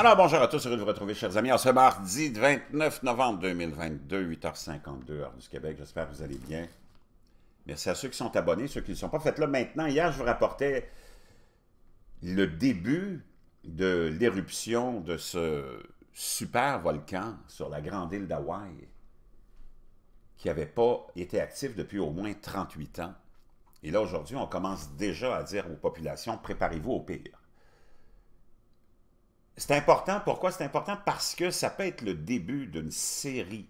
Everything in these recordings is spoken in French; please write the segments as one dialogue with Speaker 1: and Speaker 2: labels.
Speaker 1: Alors, bonjour à tous, heureux de vous retrouver, chers amis, en ce mardi 29 novembre 2022, 8h52, heure du Québec. J'espère que vous allez bien. Merci à ceux qui sont abonnés, ceux qui ne sont pas. Faites-le maintenant. Hier, je vous rapportais le début de l'éruption de ce super volcan sur la grande île d'Hawaï qui n'avait pas été actif depuis au moins 38 ans. Et là, aujourd'hui, on commence déjà à dire aux populations, préparez-vous au pire. C'est important. Pourquoi c'est important? Parce que ça peut être le début d'une série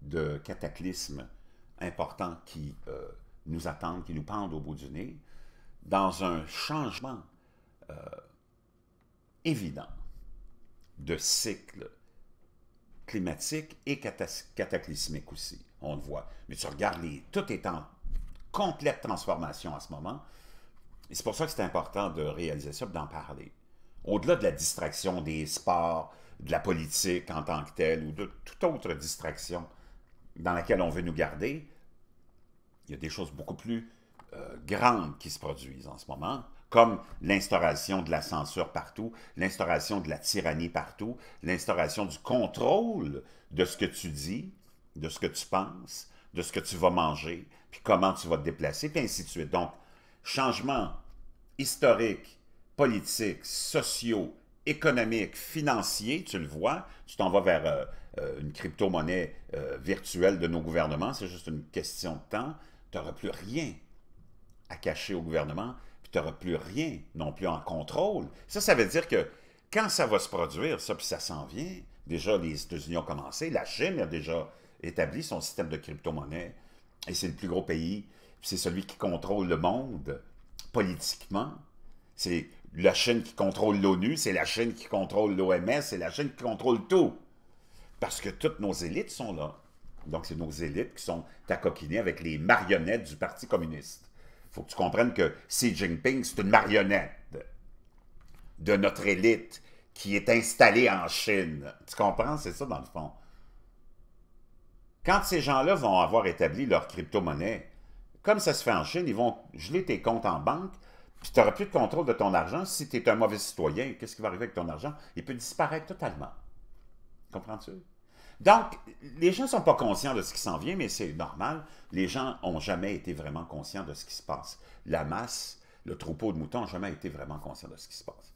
Speaker 1: de cataclysmes importants qui euh, nous attendent, qui nous pendent au bout du nez, dans un changement euh, évident de cycle climatique et cataclysmique aussi. On le voit. Mais tu regardes, tout est en complète transformation en ce moment. Et c'est pour ça que c'est important de réaliser ça d'en parler au-delà de la distraction des sports, de la politique en tant que telle ou de toute autre distraction dans laquelle on veut nous garder, il y a des choses beaucoup plus euh, grandes qui se produisent en ce moment, comme l'instauration de la censure partout, l'instauration de la tyrannie partout, l'instauration du contrôle de ce que tu dis, de ce que tu penses, de ce que tu vas manger, puis comment tu vas te déplacer, puis ainsi de suite. Donc, changement historique politiques, sociaux, économiques, financiers, tu le vois, tu t'en vas vers euh, euh, une crypto-monnaie euh, virtuelle de nos gouvernements, c'est juste une question de temps, tu n'auras plus rien à cacher au gouvernement, puis tu n'auras plus rien non plus en contrôle. Ça, ça veut dire que quand ça va se produire, ça, puis ça s'en vient, déjà les États-Unis ont commencé, la Chine a déjà établi son système de crypto-monnaie, et c'est le plus gros pays, c'est celui qui contrôle le monde politiquement. C'est la Chine qui contrôle l'ONU, c'est la Chine qui contrôle l'OMS, c'est la Chine qui contrôle tout. Parce que toutes nos élites sont là. Donc, c'est nos élites qui sont taquinées avec les marionnettes du Parti communiste. Il faut que tu comprennes que Xi Jinping, c'est une marionnette de notre élite qui est installée en Chine. Tu comprends? C'est ça, dans le fond. Quand ces gens-là vont avoir établi leur crypto-monnaie, comme ça se fait en Chine, ils vont geler tes comptes en banque, tu n'auras plus de contrôle de ton argent. Si tu es un mauvais citoyen, qu'est-ce qui va arriver avec ton argent? Il peut disparaître totalement. Comprends-tu? Donc, les gens ne sont pas conscients de ce qui s'en vient, mais c'est normal. Les gens n'ont jamais été vraiment conscients de ce qui se passe. La masse, le troupeau de moutons n'ont jamais été vraiment conscients de ce qui se passe.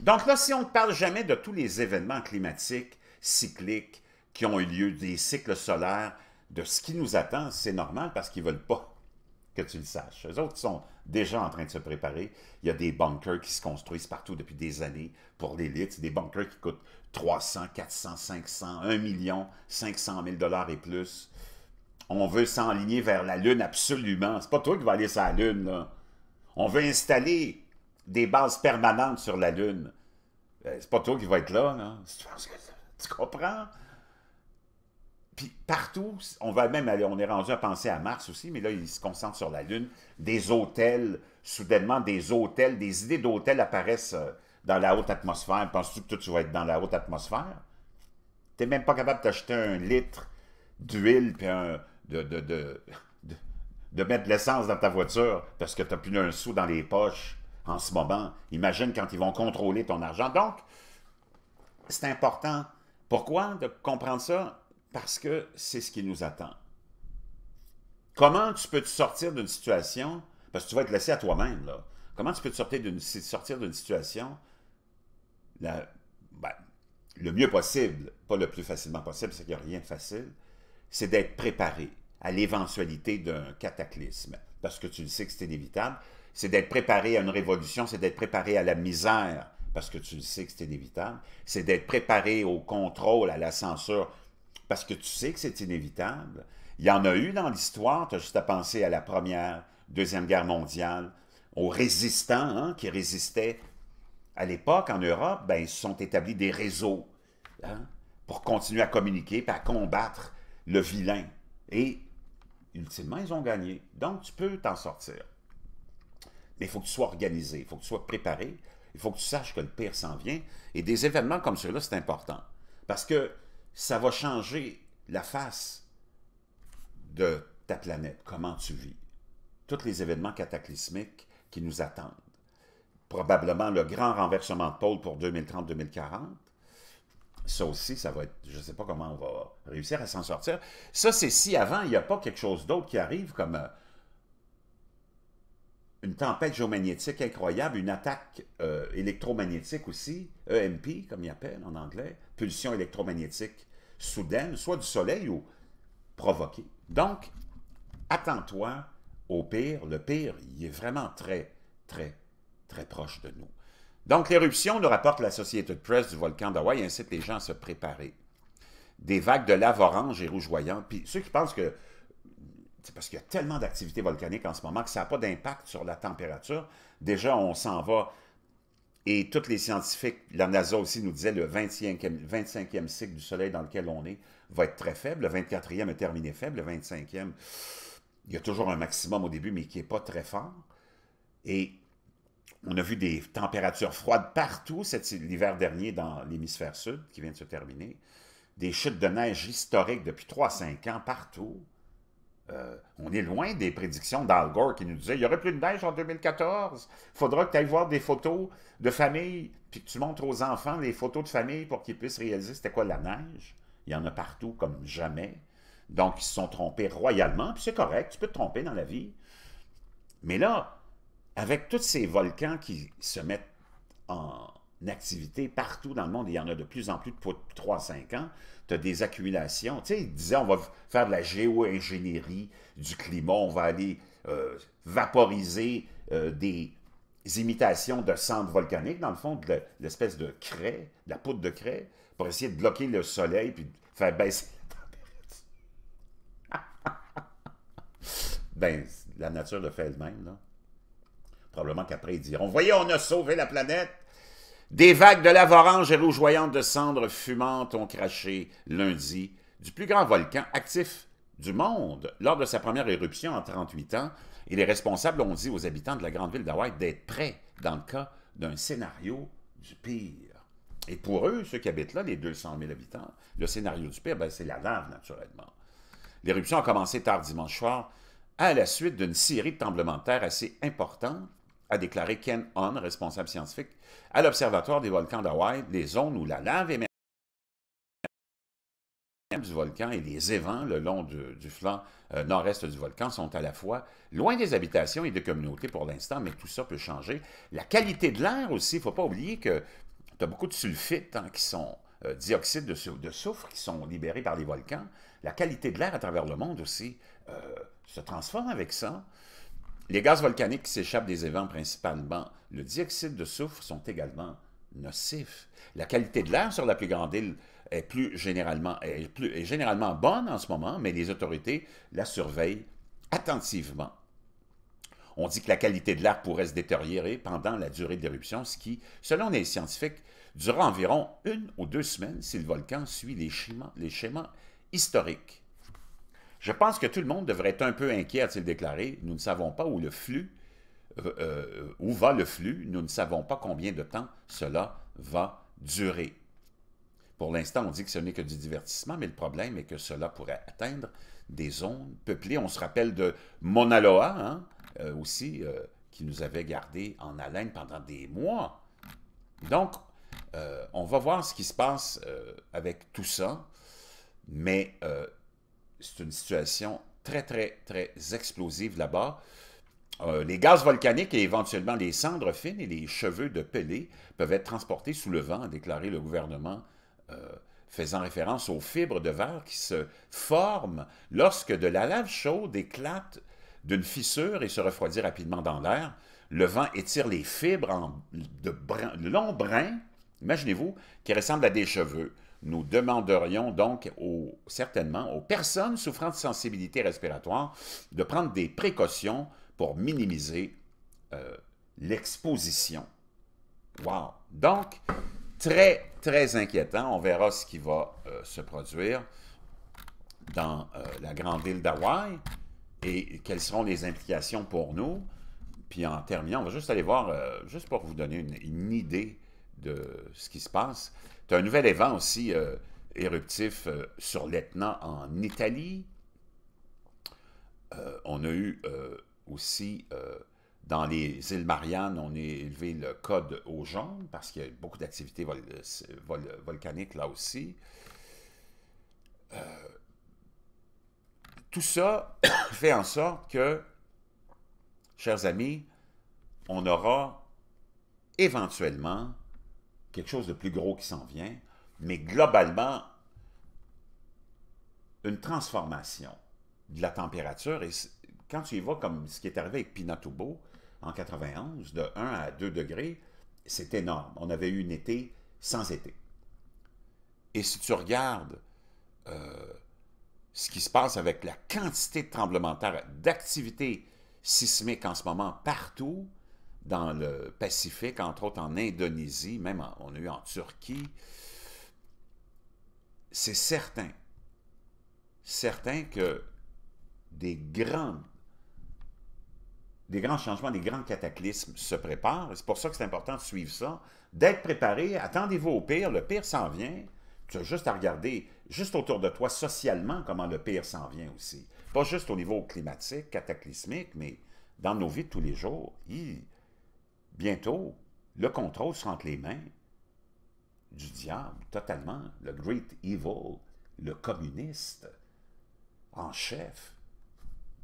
Speaker 1: Donc là, si on ne parle jamais de tous les événements climatiques, cycliques, qui ont eu lieu, des cycles solaires, de ce qui nous attend, c'est normal parce qu'ils ne veulent pas que tu le saches. Les autres sont déjà en train de se préparer. Il y a des bunkers qui se construisent partout depuis des années pour l'élite. Des bunkers qui coûtent 300, 400, 500, 1 million, 500 000 dollars et plus. On veut s'enligner vers la Lune absolument. C'est pas toi qui vas aller sur la Lune, On veut installer des bases permanentes sur la Lune. Euh, c'est pas toi qui va être là, là. Tu comprends? Puis partout, on va même aller, on est rendu à penser à Mars aussi, mais là, ils se concentrent sur la Lune. Des hôtels, soudainement, des hôtels, des idées d'hôtels apparaissent euh, dans la haute atmosphère. Penses-tu que toi, tu vas être dans la haute atmosphère? Tu n'es même pas capable d'acheter un litre d'huile puis de, de, de, mettre de l'essence dans ta voiture parce que tu n'as plus un sou dans les poches en ce moment. Imagine quand ils vont contrôler ton argent. Donc, c'est important. Pourquoi de comprendre ça? Parce que c'est ce qui nous attend. Comment tu peux te sortir d'une situation, parce que tu vas être laissé à toi-même, là. Comment tu peux te sortir d'une situation ben, le mieux possible, pas le plus facilement possible, parce qu'il n'y a rien de facile, c'est d'être préparé à l'éventualité d'un cataclysme, parce que tu le sais que c'est inévitable, c'est d'être préparé à une révolution, c'est d'être préparé à la misère, parce que tu le sais que c'est inévitable, c'est d'être préparé au contrôle, à la censure, parce que tu sais que c'est inévitable. Il y en a eu dans l'histoire, tu as juste à penser à la première, deuxième guerre mondiale, aux résistants hein, qui résistaient. À l'époque, en Europe, ben, ils se sont établis des réseaux hein, pour continuer à communiquer et à combattre le vilain. Et ultimement, ils ont gagné. Donc, tu peux t'en sortir. Mais il faut que tu sois organisé, il faut que tu sois préparé, il faut que tu saches que le pire s'en vient. Et des événements comme ceux-là, c'est important. Parce que ça va changer la face de ta planète, comment tu vis. Tous les événements cataclysmiques qui nous attendent. Probablement le grand renversement de pôle pour 2030-2040. Ça aussi, ça va être, je ne sais pas comment on va réussir à s'en sortir. Ça, c'est si avant, il n'y a pas quelque chose d'autre qui arrive comme euh, une tempête géomagnétique incroyable, une attaque euh, électromagnétique aussi, EMP comme il appelle en anglais, pulsion électromagnétique soudaine, soit du soleil ou provoquée. Donc, attends-toi au pire. Le pire, il est vraiment très, très, très proche de nous. Donc, l'éruption, nous rapporte l'Associated Press du volcan d'Hawaï, incite les gens à se préparer. Des vagues de lave orange et rougeoyante. Puis ceux qui pensent que c'est parce qu'il y a tellement d'activité volcanique en ce moment que ça n'a pas d'impact sur la température. Déjà, on s'en va, et tous les scientifiques, la NASA aussi nous disait le 25e, 25e cycle du Soleil dans lequel on est va être très faible. Le 24e est terminé faible. Le 25e, il y a toujours un maximum au début, mais qui n'est pas très fort. Et on a vu des températures froides partout l'hiver dernier dans l'hémisphère sud qui vient de se terminer. Des chutes de neige historiques depuis 3-5 ans partout. Euh, on est loin des prédictions d'Al Gore qui nous disait il n'y aurait plus de neige en 2014. Il faudra que tu ailles voir des photos de famille, puis que tu montres aux enfants des photos de famille pour qu'ils puissent réaliser c'était quoi la neige. Il y en a partout comme jamais. Donc, ils se sont trompés royalement, puis c'est correct, tu peux te tromper dans la vie. Mais là, avec tous ces volcans qui se mettent en activité partout dans le monde, il y en a de plus en plus de 3-5 ans, tu as des accumulations. Tu sais, ils disaient, on va faire de la géo-ingénierie du climat, on va aller euh, vaporiser euh, des imitations de cendres volcaniques, dans le fond, de l'espèce de craie, de la poudre de craie, pour essayer de bloquer le soleil puis de faire baisser la température. ben, la nature le fait elle-même, là. Probablement qu'après, ils diront, voyez, on a sauvé la planète, des vagues de lave orange et rougeoyantes de cendres fumantes ont craché lundi du plus grand volcan actif du monde lors de sa première éruption en 38 ans et les responsables ont dit aux habitants de la grande ville d'Hawaï d'être prêts dans le cas d'un scénario du pire. Et pour eux, ceux qui habitent là, les 200 000 habitants, le scénario du pire, ben, c'est la lave naturellement. L'éruption a commencé tard dimanche soir à la suite d'une série de tremblements de terre assez importante a déclaré Ken On, responsable scientifique, à l'Observatoire des volcans d'Hawaï, des zones où la lave émerge du volcan et les évents le long du, flanc euh, nord-est du volcan sont à la fois loin des habitations et des communautés pour l'instant, mais tout ça peut changer. La qualité de l'air aussi, il ne faut pas oublier que tu as beaucoup de sulfites hein, qui sont euh, dioxyde de, soufre qui sont libérés par les volcans. La qualité de l'air à travers le monde aussi euh, se transforme avec ça. Les gaz volcaniques qui s'échappent des évents principalement, le dioxyde de soufre sont également nocifs. La qualité de l'air sur la plus grande île est, plus généralement, est, généralement bonne en ce moment, mais les autorités la surveillent attentivement. On dit que la qualité de l'air pourrait se détériorer pendant la durée d'éruption, ce qui, selon les scientifiques, durera environ une ou deux semaines si le volcan suit les schémas historiques. Je pense que tout le monde devrait être un peu inquiet, a-t-il déclaré. Nous ne savons pas où le flux, euh, euh, va le flux. Nous ne savons pas combien de temps cela va durer. Pour l'instant, on dit que ce n'est que du divertissement, mais le problème est que cela pourrait atteindre des zones peuplées. On se rappelle de Monaloa, hein, euh, aussi, qui nous avait gardé en haleine pendant des mois. Donc, on va voir ce qui se passe avec tout ça, mais c'est une situation très, très, très explosive là-bas. Euh, les gaz volcaniques et éventuellement les cendres fines et les cheveux de Pelé peuvent être transportés sous le vent, a déclaré le gouvernement, euh, faisant référence aux fibres de verre qui se forment lorsque de la lave chaude éclate d'une fissure et se refroidit rapidement dans l'air. Le vent étire les fibres en de, longs brins, imaginez-vous, qui ressemblent à des cheveux. Nous demanderions donc certainement aux personnes souffrant de sensibilité respiratoire de prendre des précautions pour minimiser euh, l'exposition. Wow! Donc, très, très inquiétant. On verra ce qui va euh, se produire dans euh, la grande île d'Hawaï et quelles seront les implications pour nous. Puis en terminant, on va juste aller voir, juste pour vous donner une idée de ce qui se passe. Tu un nouvel événement aussi euh, éruptif euh, sur l'Etna en Italie. Euh, on a eu aussi, dans les îles Mariannes, on a élevé le code aux jaune parce qu'il y a beaucoup d'activités volcaniques là aussi. tout ça fait en sorte que, chers amis, on aura éventuellement quelque chose de plus gros qui s'en vient, mais globalement, une transformation de la température. Et quand tu y vas comme ce qui est arrivé avec Pinatubo en 91, de 1 à 2 degrés, c'est énorme. On avait eu une été sans été. Et si tu regardes euh, ce qui se passe avec la quantité de tremblements de terre, d'activité sismique en ce moment partout, dans le Pacifique, entre autres en Indonésie, même on a eu en Turquie. C'est certain, certain que des grands, des grands changements, des grands cataclysmes se préparent. C'est pour ça que c'est important de suivre ça, d'être préparé, attendez-vous au pire, le pire s'en vient. Tu as juste à regarder, juste autour de toi, socialement, comment le pire s'en vient aussi. Pas juste au niveau climatique, cataclysmique, mais dans nos vies de tous les jours. Bientôt, le contrôle sera entre les mains du diable totalement, le great evil, le communiste en chef.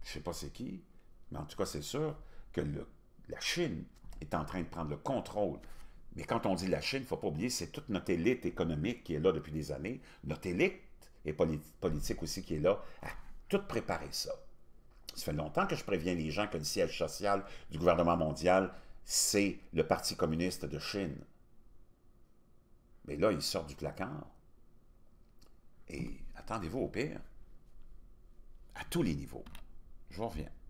Speaker 1: Je ne sais pas c'est qui, mais en tout cas c'est sûr que la Chine est en train de prendre le contrôle. Mais quand on dit la Chine, il ne faut pas oublier, c'est toute notre élite économique qui est là depuis des années, notre élite politique aussi qui est là, à tout préparer ça. Ça fait longtemps que je préviens les gens que le siège social du gouvernement mondial c'est le Parti communiste de Chine. Mais là, il sort du placard. Et attendez-vous au pire, à tous les niveaux. Je vous reviens.